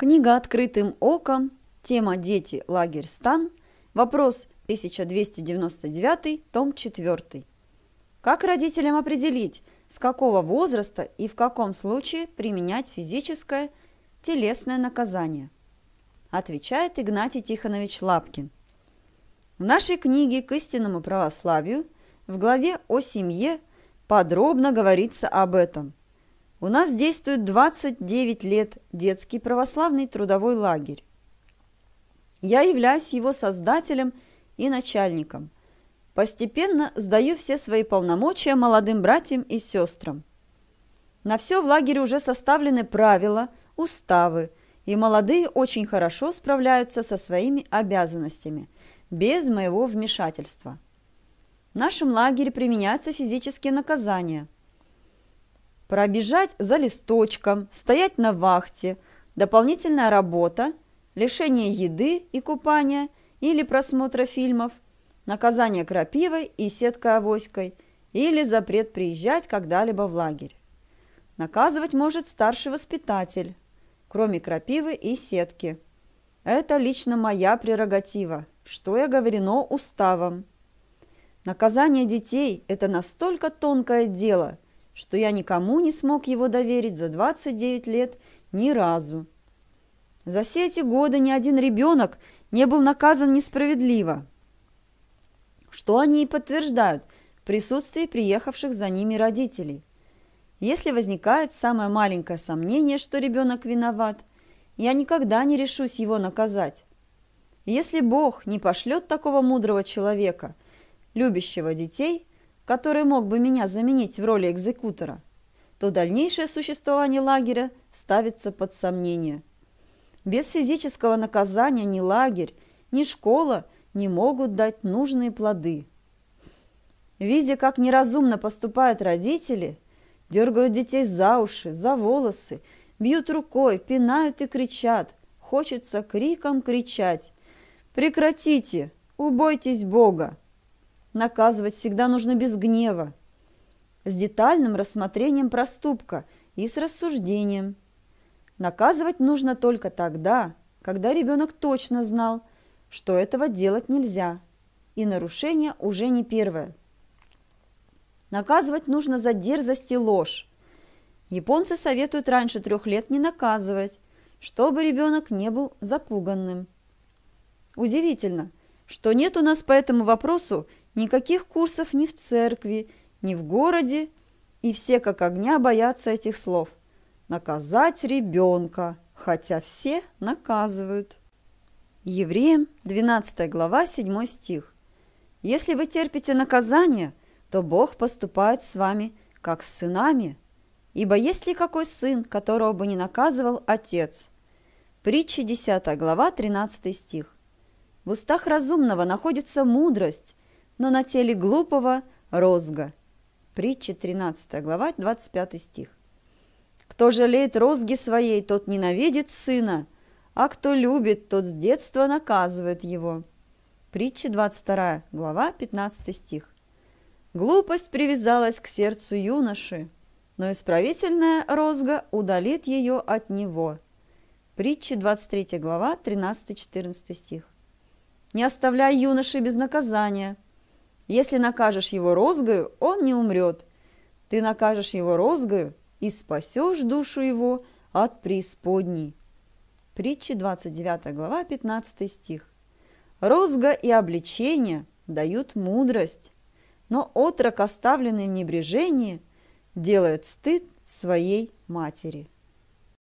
Книга «Открытым оком», тема «Дети. Лагерь. Стан», вопрос 1299, том 4. Как родителям определить, с какого возраста и в каком случае применять физическое, телесное наказание? Отвечает Игнатий Тихонович Лапкин. В нашей книге «К истинному православию» в главе о семье подробно говорится об этом. У нас действует 29 лет детский православный трудовой лагерь. Я являюсь его создателем и начальником. Постепенно сдаю все свои полномочия молодым братьям и сестрам. На все в лагере уже составлены правила, уставы, и молодые очень хорошо справляются со своими обязанностями, без моего вмешательства. В нашем лагере применяются физические наказания – Пробежать за листочком, стоять на вахте, дополнительная работа, лишение еды и купания или просмотра фильмов, наказание крапивой и сеткой авоськой или запрет приезжать когда-либо в лагерь. Наказывать может старший воспитатель, кроме крапивы и сетки. Это лично моя прерогатива, что я говорено уставом. Наказание детей – это настолько тонкое дело – что я никому не смог его доверить за 29 лет ни разу. За все эти годы ни один ребенок не был наказан несправедливо, что они и подтверждают в присутствии приехавших за ними родителей. Если возникает самое маленькое сомнение, что ребенок виноват, я никогда не решусь его наказать. Если Бог не пошлет такого мудрого человека, любящего детей, который мог бы меня заменить в роли экзекутора, то дальнейшее существование лагеря ставится под сомнение. Без физического наказания ни лагерь, ни школа не могут дать нужные плоды. Видя, как неразумно поступают родители, дергают детей за уши, за волосы, бьют рукой, пинают и кричат. Хочется криком кричать «Прекратите! Убойтесь Бога!» наказывать всегда нужно без гнева, с детальным рассмотрением проступка и с рассуждением. Наказывать нужно только тогда, когда ребенок точно знал, что этого делать нельзя, и нарушение уже не первое. Наказывать нужно за дерзость и ложь. Японцы советуют раньше трех лет не наказывать, чтобы ребенок не был запуганным. Удивительно, что нет у нас по этому вопросу никаких курсов ни в церкви, ни в городе, и все как огня боятся этих слов. Наказать ребенка, хотя все наказывают. Евреям 12 глава 7 стих. Если вы терпите наказание, то Бог поступает с вами как с сынами, ибо есть ли какой сын, которого бы не наказывал отец? Притча 10 глава 13 стих. В устах разумного находится мудрость, но на теле глупого – розга. Притча 13 глава, 25 стих. Кто жалеет розги своей, тот ненавидит сына, а кто любит, тот с детства наказывает его. Притча 22 глава, 15 стих. Глупость привязалась к сердцу юноши, но исправительная розга удалит ее от него. Притча 23 глава, 13-14 стих. Не оставляй юноши без наказания. Если накажешь его розгою, он не умрет. Ты накажешь его розгою и спасешь душу его от преисподней. Притчи 29 глава 15 стих. Розга и обличение дают мудрость, но отрок, оставленный в небрежении, делает стыд своей матери.